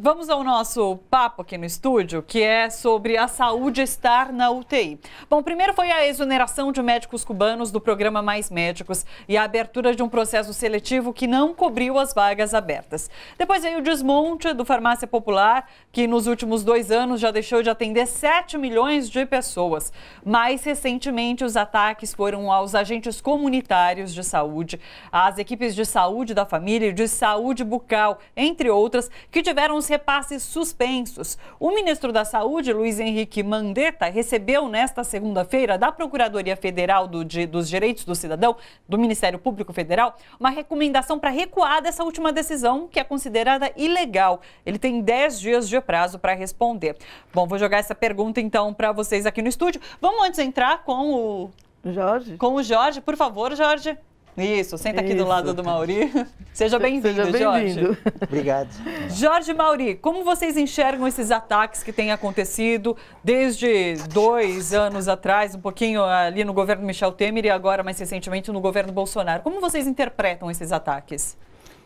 Vamos ao nosso papo aqui no estúdio, que é sobre a saúde estar na UTI. Bom, primeiro foi a exoneração de médicos cubanos do programa Mais Médicos e a abertura de um processo seletivo que não cobriu as vagas abertas. Depois veio o desmonte do Farmácia Popular, que nos últimos dois anos já deixou de atender 7 milhões de pessoas. Mais recentemente, os ataques foram aos agentes comunitários de saúde, às equipes de saúde da família e de saúde bucal, entre outras, que tiveram os repasses suspensos. O ministro da Saúde, Luiz Henrique Mandetta, recebeu nesta segunda-feira da Procuradoria Federal do, de, dos Direitos do Cidadão, do Ministério Público Federal, uma recomendação para recuar dessa última decisão, que é considerada ilegal. Ele tem 10 dias de prazo para responder. Bom, vou jogar essa pergunta então para vocês aqui no estúdio. Vamos antes entrar com o. Jorge. Com o Jorge, por favor, Jorge. Isso, senta aqui Isso. do lado do Mauri. Seja bem-vindo, bem Jorge. Obrigado. Jorge Mauri, como vocês enxergam esses ataques que têm acontecido desde dois anos atrás, um pouquinho ali no governo Michel Temer e agora mais recentemente no governo Bolsonaro? Como vocês interpretam esses ataques?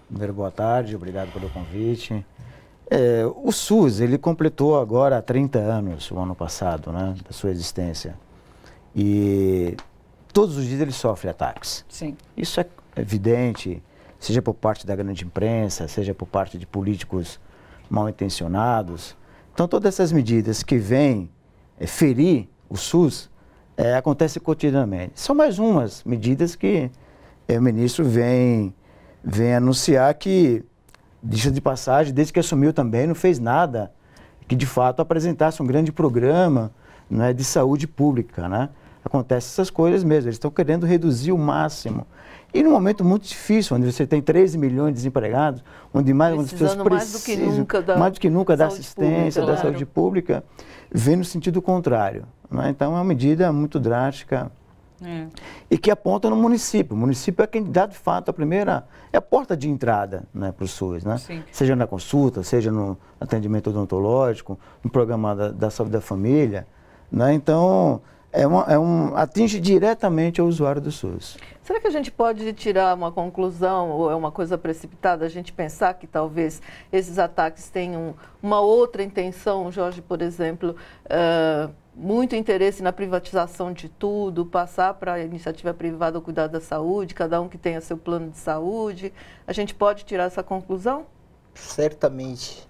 Primeiro, boa tarde, obrigado pelo convite. É, o SUS, ele completou agora 30 anos, o ano passado, né, da sua existência. E todos os dias ele sofre ataques. Sim. Isso é evidente, seja por parte da grande imprensa, seja por parte de políticos mal intencionados. Então, todas essas medidas que vêm é, ferir o SUS é, acontecem cotidianamente. São mais umas medidas que é, o ministro vem, vem anunciar que, deixa de passagem, desde que assumiu também, não fez nada que de fato apresentasse um grande programa né, de saúde pública. Né? acontecem essas coisas mesmo. Eles estão querendo reduzir o máximo. E num momento muito difícil, onde você tem 13 milhões de desempregados, onde mais as pessoas precisam, mais do que nunca da, assistência, pública, da saúde pública, vem no sentido contrário. Né? Então é uma medida muito drástica. É. E que aponta no município. O município é quem dá de fato a primeira. É a porta de entrada né, para o SUS, né? Seja na consulta, seja no atendimento odontológico, no programa da, da saúde da família. Né? Então, é uma, é um, atinge diretamente o usuário do SUS. Será que a gente pode tirar uma conclusão, ou é uma coisa precipitada, a gente pensar que talvez esses ataques tenham uma outra intenção, Jorge, por exemplo, uh, muito interesse na privatização de tudo, passar para a iniciativa privada o cuidado da saúde, cada um que tenha seu plano de saúde. A gente pode tirar essa conclusão? Certamente.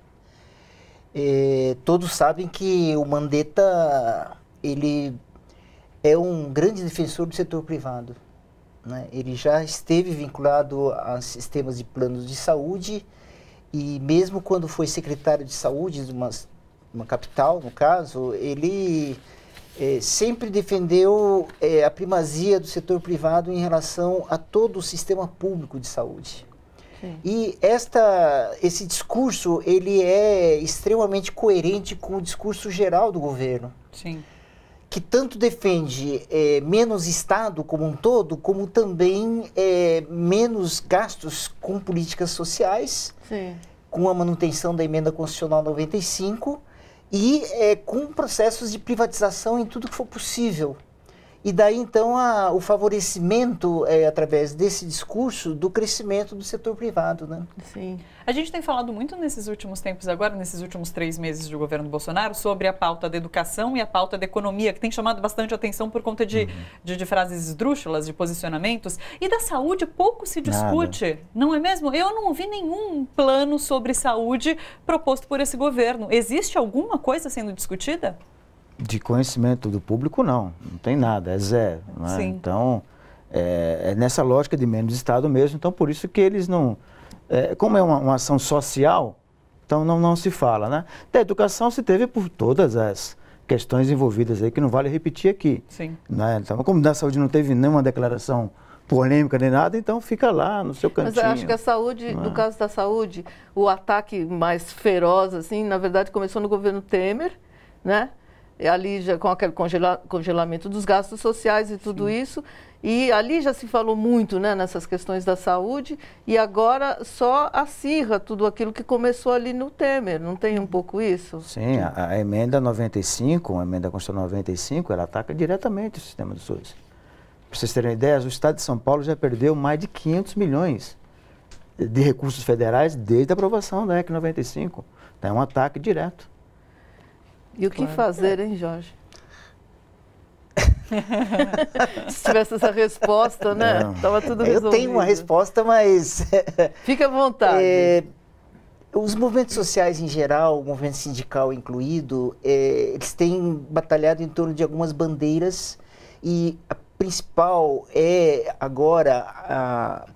É, todos sabem que o Mandetta ele é um grande defensor do setor privado. Né? Ele já esteve vinculado a sistemas de planos de saúde e mesmo quando foi secretário de saúde de uma, uma capital, no caso, ele é, sempre defendeu é, a primazia do setor privado em relação a todo o sistema público de saúde. Sim. E esta, esse discurso ele é extremamente coerente com o discurso geral do governo. Sim que tanto defende é, menos Estado como um todo, como também é, menos gastos com políticas sociais, Sim. com a manutenção da emenda constitucional 95 e é, com processos de privatização em tudo que for possível. E daí então a, o favorecimento é, através desse discurso do crescimento do setor privado, né? Sim. A gente tem falado muito nesses últimos tempos agora, nesses últimos três meses de governo Bolsonaro, sobre a pauta da educação e a pauta da economia, que tem chamado bastante atenção por conta de, uhum. de, de, frases esdrúxulas, de posicionamentos. E da saúde pouco se discute, Nada. não é mesmo? Eu não ouvi nenhum plano sobre saúde proposto por esse governo. Existe alguma coisa sendo discutida? De conhecimento do público, não. Não tem nada, é zero. Né? Então, é, é, nessa lógica de menos Estado mesmo. Então, por isso que eles não... É, como é uma, uma, ação social, então não, não se fala, né? Da educação se teve por todas as questões envolvidas aí, que não vale repetir aqui. Sim. Né? Então, como da saúde não teve nenhuma declaração polêmica nem nada, então fica lá no seu cantinho. Mas eu acho que a saúde, no né? caso da saúde, o ataque mais feroz, assim, na verdade começou no governo Temer, né? E é ali já com aquele congela, congelamento dos gastos sociais e tudo Sim. isso. E ali já se falou muito né, nessas questões da saúde e agora só acirra tudo aquilo que começou ali no Temer. Não tem um pouco isso? Sim, a, a emenda 95, a emenda constitucional 95, ela ataca diretamente o sistema do SUS. Para vocês terem ideia o Estado de São Paulo já perdeu mais de 500 milhões de recursos federais desde a aprovação da EC 95. Então é um ataque direto. E o claro. que fazer, hein, Jorge? Se tivesse essa resposta, né? Não. Tava tudo resolvido. Eu tenho uma resposta, mas. Fica à vontade. É, os movimentos sociais em geral, o movimento sindical incluído, é, eles têm batalhado em torno de algumas bandeiras e a principal é agora a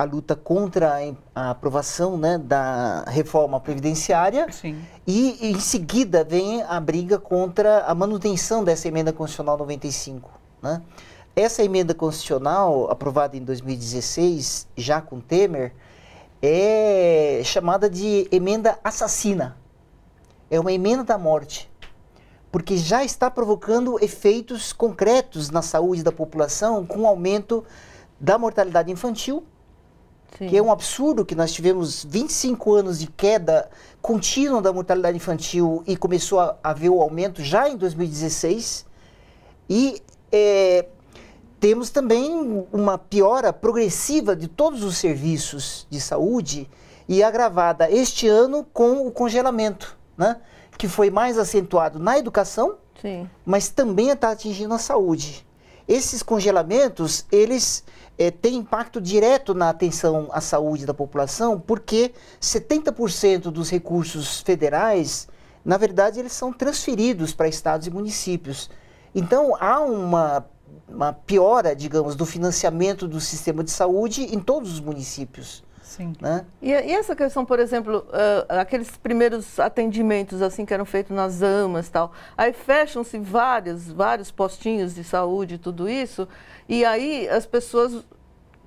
a luta contra a aprovação né, da reforma previdenciária Sim. e em seguida vem a briga contra a manutenção dessa emenda constitucional 95. Né? Essa emenda constitucional aprovada em 2016 já com Temer é chamada de emenda assassina. É uma emenda da morte porque já está provocando efeitos concretos na saúde da população com o aumento da mortalidade infantil Sim. que é um absurdo que nós tivemos 25 anos de queda contínua da mortalidade infantil e começou a haver o aumento já em 2016. E é, temos também uma piora progressiva de todos os serviços de saúde e agravada este ano com o congelamento, né? que foi mais acentuado na educação, Sim. mas também está atingindo a saúde. Esses congelamentos, eles é, têm impacto direto na atenção à saúde da população, porque 70% dos recursos federais, na verdade, eles são transferidos para estados e municípios. Então, há uma, uma piora, digamos, do financiamento do sistema de saúde em todos os municípios. Sim. Né? E, e, essa questão, por exemplo, uh, aqueles primeiros atendimentos assim que eram feitos nas amas tal, aí fecham-se vários, vários postinhos de saúde e tudo isso, e aí as pessoas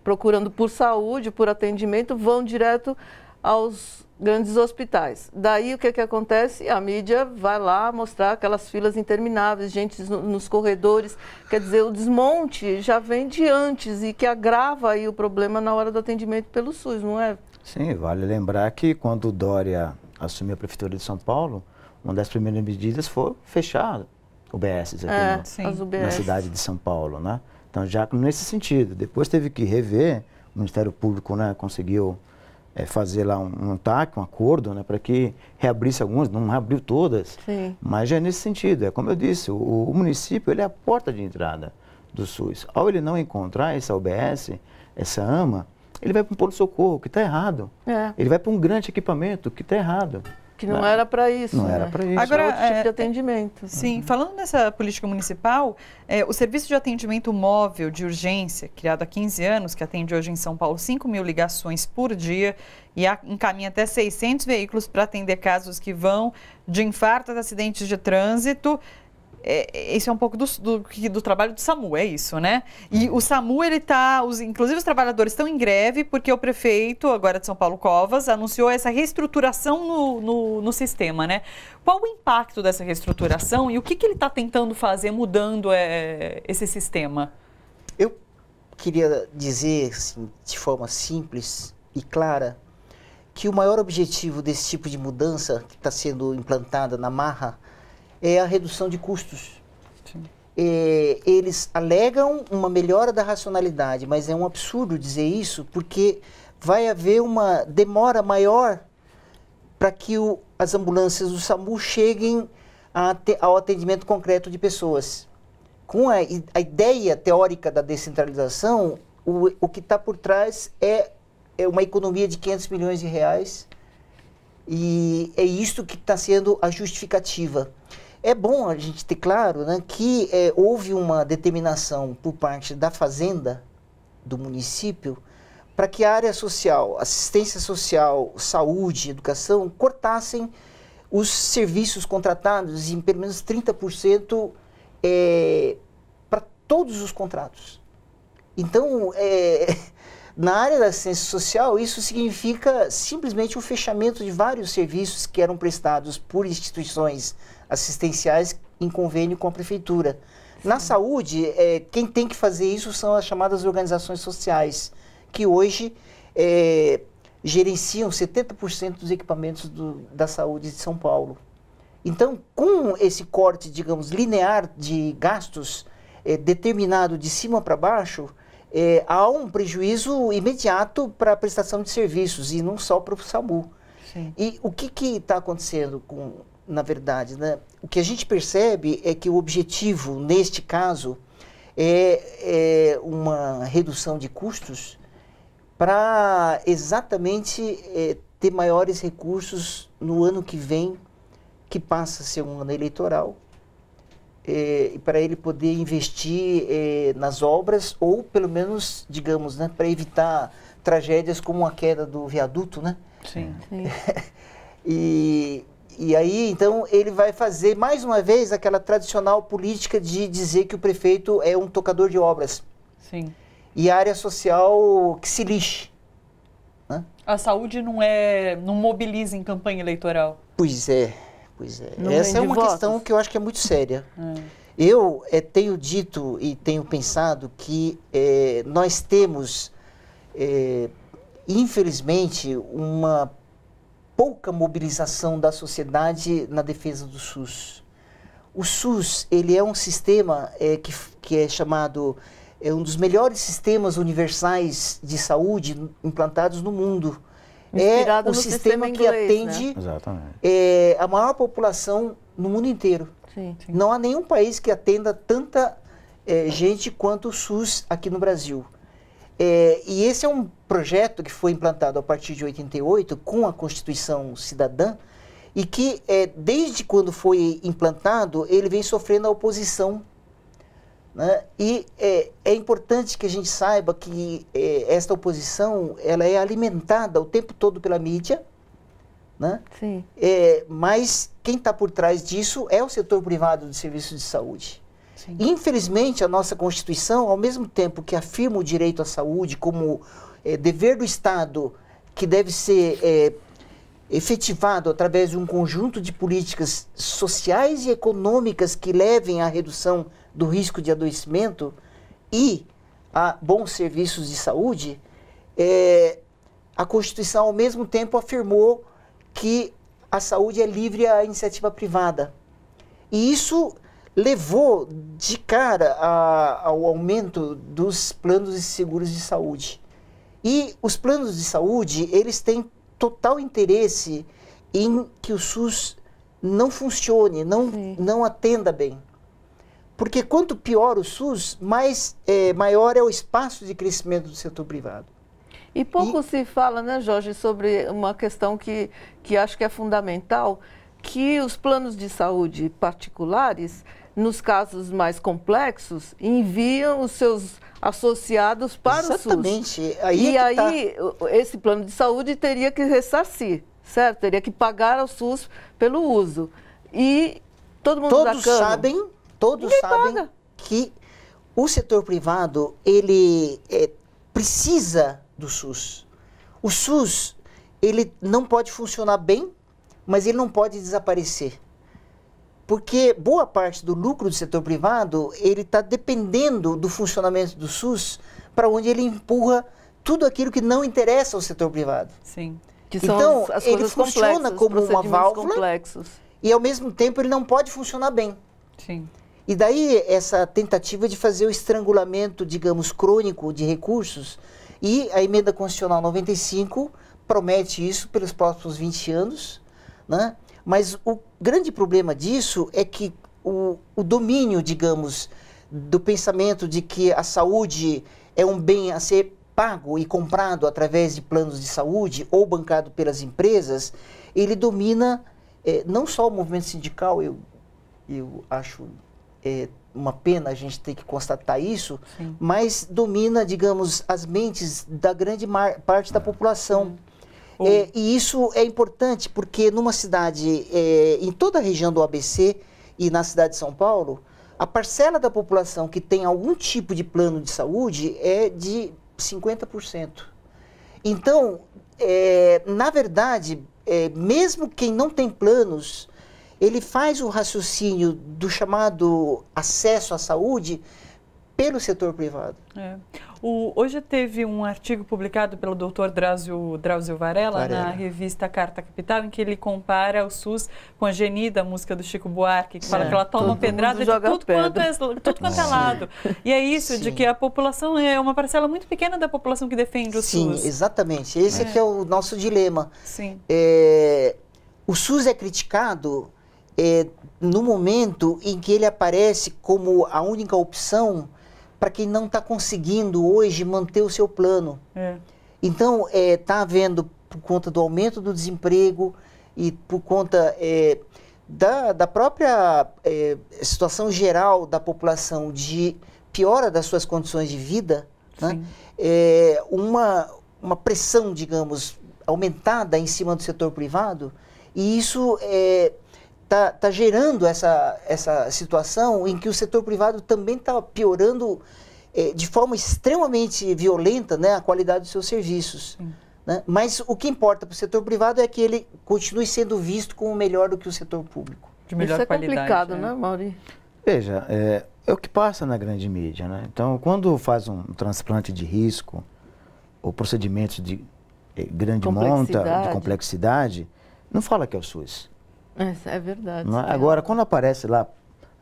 procurando por saúde, por atendimento, vão direto aos grandes hospitais. Daí o que, que acontece? A mídia vai lá mostrar aquelas filas intermináveis, gente nos corredores. Quer dizer, o desmonte já vem de antes e que agrava aí o problema na hora do atendimento pelo SUS, não é? Sim, vale lembrar que quando Dória assumiu a Prefeitura de São Paulo, uma das primeiras medidas foi fechar UBSs aqui é, no, na cidade de São Paulo, né? Então já nesse sentido, depois teve que rever, o Ministério Público né, conseguiu é, fazer lá um, um TAC, um acordo, né, para que reabrisse algumas, não reabriu todas, Sim. mas é nesse sentido. É como eu disse, o, o, município ele é a porta de entrada do SUS. Ao ele não encontrar essa OBS, essa AMA, ele vai para um polo-socorro, que está errado. É. Ele vai para um grande equipamento, que está errado. Que não, não era para isso. Não né? era para isso. Agora, era outro tipo é, de atendimento. Sim, uhum. falando nessa política municipal, é, o Serviço de Atendimento Móvel de Urgência, criado há 15 anos, que atende hoje em São Paulo 5 mil ligações por dia e a, encaminha até 600 veículos para atender casos que vão de infartos, acidentes de trânsito, é, isso é um pouco do, do, do, trabalho do SAMU, é isso, né? E o SAMU, ele tá, os, inclusive os trabalhadores estão em greve porque o prefeito, agora de São Paulo Covas, anunciou essa reestruturação no, no, no sistema, né? Qual o impacto dessa reestruturação e o que, que ele está tentando fazer mudando é, esse sistema? Eu queria dizer, assim, de forma simples e clara, que o maior objetivo desse tipo de mudança que está sendo implantada na marra é a redução de custos. É, eles alegam uma melhora da racionalidade, mas é um absurdo dizer isso, porque vai haver uma demora maior para que o, as ambulâncias do SAMU cheguem a, ao atendimento concreto de pessoas. Com a, a ideia teórica da descentralização, o, o que está por trás é, é uma economia de 500 milhões de reais. E é isto que está sendo a justificativa. É bom a gente ter claro né, que é, houve uma determinação por parte da Fazenda do município para que a área social, assistência social, saúde, educação, cortassem os serviços contratados em pelo menos 30% é, para todos os contratos. Então, é, na área da assistência social, isso significa simplesmente o fechamento de vários serviços que eram prestados por instituições assistenciais em convênio com a prefeitura. Na saúde, é, quem tem que fazer isso são as chamadas organizações sociais, que hoje é, gerenciam 70% dos equipamentos do, da saúde de São Paulo. Então, com esse corte, digamos, linear de gastos é, determinado de cima para baixo, é, há um prejuízo imediato para a prestação de serviços e não só para o SAMU. Sim. E o que está acontecendo com na verdade. Né? O que a gente percebe é que o objetivo, neste caso, é, é uma redução de custos para exatamente é, ter maiores recursos no ano que vem, que passa a ser um ano eleitoral, é, para ele poder investir é, nas obras ou pelo menos digamos né para evitar tragédias como a queda do viaduto né sim, sim. e e aí, então, ele vai fazer mais uma vez aquela tradicional política de dizer que o prefeito é um tocador de obras. Sim. E a área social que se lixe. Né? A saúde não é. não mobiliza em campanha eleitoral. Pois é, pois é. Não Essa é uma votos. questão que eu acho que é muito séria. É. Eu é, tenho dito e tenho pensado que é, nós temos, é, infelizmente, uma pouca mobilização da sociedade na defesa do SUS. O SUS ele é um sistema é, que, que é chamado é um dos melhores sistemas universais de saúde implantados no mundo. Inspirado é o sistema, sistema inglês, que né? atende né? é, a maior população no mundo inteiro. Sim, sim. Não há nenhum país que atenda tanta é, gente quanto o SUS aqui no Brasil. É, e esse é um projeto que foi implantado a partir de 88 com a Constituição Cidadã e que, é, desde quando foi implantado, ele vem sofrendo a oposição. Né? E é, é, importante que a gente saiba que é, esta oposição ela é alimentada o tempo todo pela mídia, né? Sim. É, mas quem está por trás disso é o setor privado do serviço de saúde. Sim. Infelizmente, a nossa Constituição, ao mesmo tempo que afirma o direito à saúde como é, dever do Estado que deve ser é, efetivado através de um conjunto de políticas sociais e econômicas que levem à redução do risco de adoecimento e a bons serviços de saúde, é, a Constituição, ao mesmo tempo, afirmou que a saúde é livre à iniciativa privada. E isso levou de cara a, ao aumento dos planos de seguros de saúde. E os planos de saúde, eles têm total interesse em que o SUS não funcione, não, não atenda bem. Porque quanto pior o SUS, mais, é, maior é o espaço de crescimento do setor privado. E pouco e... se fala, né, Jorge, sobre uma questão que, que acho que é fundamental, que os planos de saúde particulares nos casos mais complexos, enviam os seus associados para Exatamente. o SUS. Aí é e é aí tá. esse plano de saúde teria que ressarcir, certo? Teria que pagar ao SUS pelo uso. E todo mundo todos sabem, todos sabem paga. que o setor privado ele é, precisa do SUS. O SUS ele não pode funcionar bem, mas ele não pode desaparecer porque boa parte do lucro do setor privado ele está dependendo do funcionamento do SUS para onde ele empurra tudo aquilo que não interessa ao setor privado. Sim. Que são então as, as ele funciona como uma válvula complexos. e ao mesmo tempo ele não pode funcionar bem. Sim. E daí essa tentativa de fazer o estrangulamento, digamos, crônico de recursos e a emenda constitucional 95 promete isso pelos próximos 20 anos, né? Mas o grande problema disso é que o, o domínio, digamos, do pensamento de que a saúde é um bem a ser pago e comprado através de planos de saúde ou bancado pelas empresas, ele domina é, não só o movimento sindical, eu, eu acho é, uma pena a gente ter que constatar isso, Sim. mas domina, digamos, as mentes da grande parte da população. Sim. É, e isso é importante porque numa cidade, é, em toda a região do ABC e na cidade de São Paulo, a parcela da população que tem algum tipo de plano de saúde é de 50%. Então, é, na verdade, é, mesmo quem não tem planos, ele faz o raciocínio do chamado acesso à saúde pelo setor privado. É. O, hoje teve um artigo publicado pelo doutor Drauzio, Drauzio Varela, Varela, na revista Carta Capital, em que ele compara o SUS com a Genida, a música do Chico Buarque, que é. fala que ela toma todo pedrada de tudo, pedra. quanto é, tudo quanto é lado. E é isso, Sim. de que a população é uma parcela muito pequena da população que defende o Sim, SUS. Sim, exatamente. Esse é. que é o nosso dilema. Sim. É, o SUS é criticado é, no momento em que ele aparece como a única opção para quem não está conseguindo hoje manter o seu plano. É. Então, está é, tá havendo, por conta do aumento do desemprego e por conta é, da, da própria é, situação geral da população de piora das suas condições de vida, né, é, uma, uma pressão, digamos, aumentada em cima do setor privado, e isso é, está tá gerando essa, essa situação em que o setor privado também está piorando eh, de forma extremamente violenta né, a qualidade dos seus serviços. Né? Mas o que importa para o setor privado é que ele continue sendo visto como melhor do que o setor público. De melhor Isso é qualidade, complicado, né, né Mauri? Veja, é, é, o que passa na grande mídia. Né? Então, quando faz um transplante de risco ou procedimentos de eh, grande monta, de complexidade, não fala que é o SUS. Essa é, é verdade. É? É Agora, quando aparece lá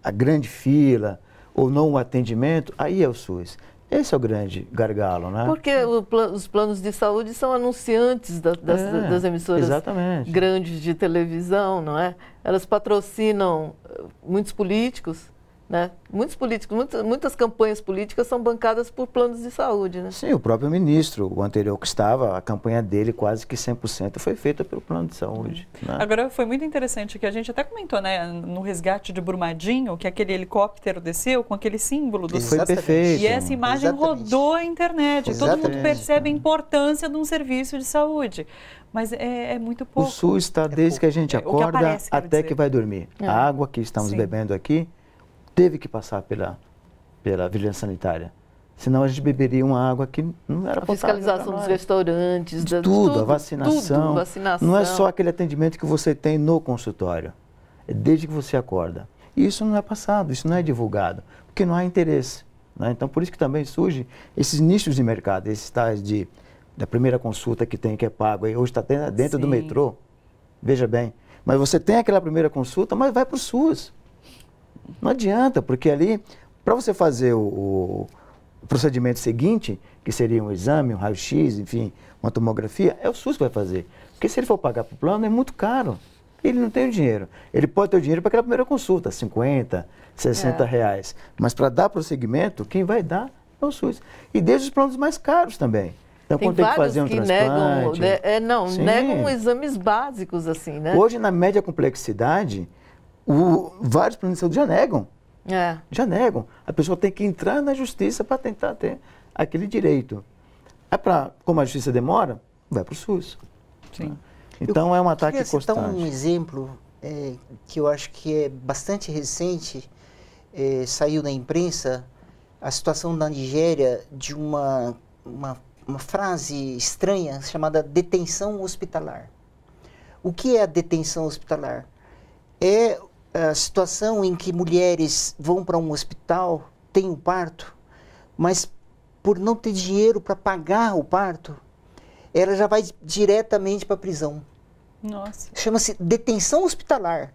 a grande fila ou não o atendimento, aí é o SUS. Esse é o grande gargalo, né? Porque pl os planos de saúde são anunciantes da, das, é, das, emissoras exatamente. grandes de televisão, não é? Elas patrocinam eh, muitos políticos, né? Muitos políticos, muitas, muitas, campanhas políticas são bancadas por planos de saúde, né? Sim, o próprio ministro, o anterior que estava, a campanha dele quase que 100% foi feita pelo plano de saúde. Uhum. Né? Agora, foi muito interessante que a gente até comentou, né, no resgate de Brumadinho, que aquele helicóptero desceu com aquele símbolo do... Foi perfeito. E essa imagem Exatamente. rodou a internet. Exatamente. Todo mundo percebe a uhum. importância de um serviço de saúde. Mas é, é, muito pouco. O SUS está é desde é que a gente é, acorda que aparece, até dizer. que vai dormir. É. A água que estamos Sim. bebendo aqui teve que passar pela, pela vigilância sanitária. Senão a gente beberia uma água que não era A fiscalização dos restaurantes, de das, tudo, tudo, a vacinação. Tudo, vacinação. Não é só aquele atendimento que você tem no consultório, é desde que você acorda. E isso não é passado, isso não é divulgado, porque não há interesse. Né? Então, por isso que também surgem esses nichos de mercado, esses tais de da primeira consulta que tem, que é pago, hoje está dentro Sim. do metrô. Veja bem. Mas você tem aquela primeira consulta, mas vai para o SUS. Não adianta, porque ali, para você fazer o, o, procedimento seguinte, que seria um exame, um raio-x, enfim, uma tomografia, é o SUS que vai fazer. Porque se ele for pagar para o plano, é muito caro. Ele não tem o dinheiro. Ele pode ter o dinheiro para aquela primeira consulta, 50, 60 é. reais. Mas para dar prosseguimento, quem vai dar é o SUS. E desde os planos mais caros também. Então, tem quando tem que fazer um que transplante... Negam, né, é, não, Sim. negam exames básicos, assim, né? Hoje, na média complexidade, o, vários planos já negam. É. Já negam. A pessoa tem que entrar na justiça para tentar ter aquele direito. É para como a justiça demora, vai para o SUS. Sim. Então eu é um ataque constante. Eu um exemplo é, que eu acho que é bastante recente, é, saiu na imprensa a situação na Nigéria de uma, uma, uma frase estranha chamada detenção hospitalar. O que é a detenção hospitalar? É a situação em que mulheres vão para um hospital, têm um parto, mas por não ter dinheiro para pagar o parto, ela já vai diretamente para a prisão. Nossa. Chama-se detenção hospitalar.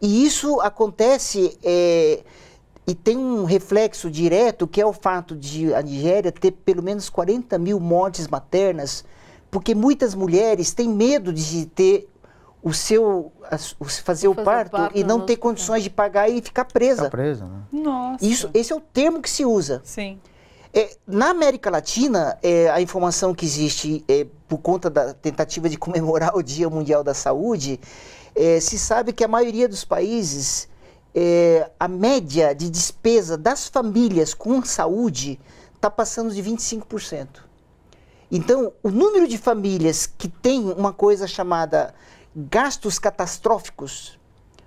E isso acontece é, e tem um reflexo direto que é o fato de a Nigéria ter pelo menos 40 mil mortes maternas, porque muitas mulheres têm medo de ter o seu a, o, fazer, o parto, parto, e não né? ter condições de pagar e ficar presa. Ficar presa, né? Nossa. Isso, esse é o termo que se usa. Sim. É, na América Latina, é, a informação que existe é, por conta da tentativa de comemorar o Dia Mundial da Saúde, é, se sabe que a maioria dos países, é, a média de despesa das famílias com saúde está passando de 25%. Então, o número de famílias que tem uma coisa chamada gastos catastróficos.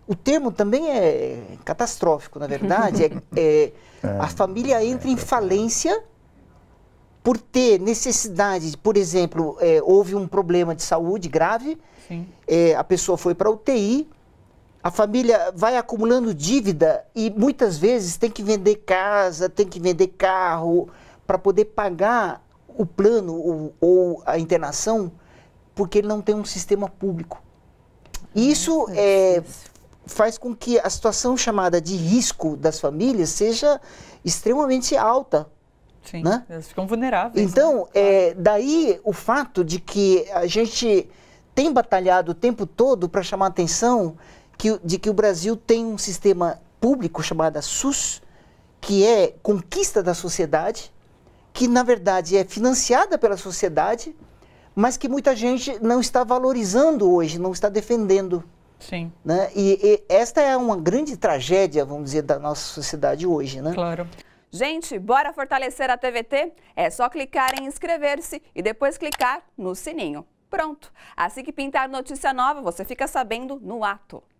O termo também é catastrófico, na verdade. É, é, é, a família entra em falência por ter necessidade, por exemplo, é, houve um problema de saúde grave, é, a pessoa foi para UTI, a família vai acumulando dívida e muitas vezes tem que vender casa, tem que vender carro para poder pagar o plano ou, ou a internação, porque ele não tem um sistema público. Isso é, é faz com que a situação chamada de risco das famílias seja extremamente alta. Sim, né? elas ficam vulneráveis. Então, né? é, daí o fato de que a gente tem batalhado o tempo todo para chamar a atenção que, de que o Brasil tem um sistema público chamado SUS, que é conquista da sociedade, que na verdade é financiada pela sociedade, mas que muita gente não está valorizando hoje, não está defendendo. Sim. Né? E, e esta é uma grande tragédia, vamos dizer, da nossa sociedade hoje, né? Claro. Gente, bora fortalecer a TVT? É só clicar em inscrever-se e depois clicar no sininho. Pronto! Assim que pintar notícia nova, você fica sabendo no ato.